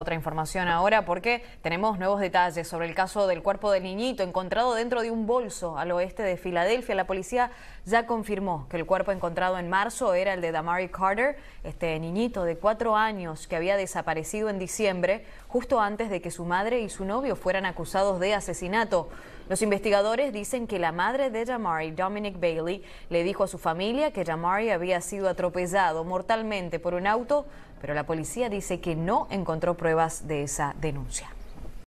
Otra información ahora porque tenemos nuevos detalles sobre el caso del cuerpo del niñito encontrado dentro de un bolso al oeste de Filadelfia. La policía ya confirmó que el cuerpo encontrado en marzo era el de Damari Carter, este niñito de cuatro años que había desaparecido en diciembre, justo antes de que su madre y su novio fueran acusados de asesinato. Los investigadores dicen que la madre de Jamari, Dominic Bailey, le dijo a su familia que Jamari había sido atropellado mortalmente por un auto, pero la policía dice que no encontró pruebas de esa denuncia.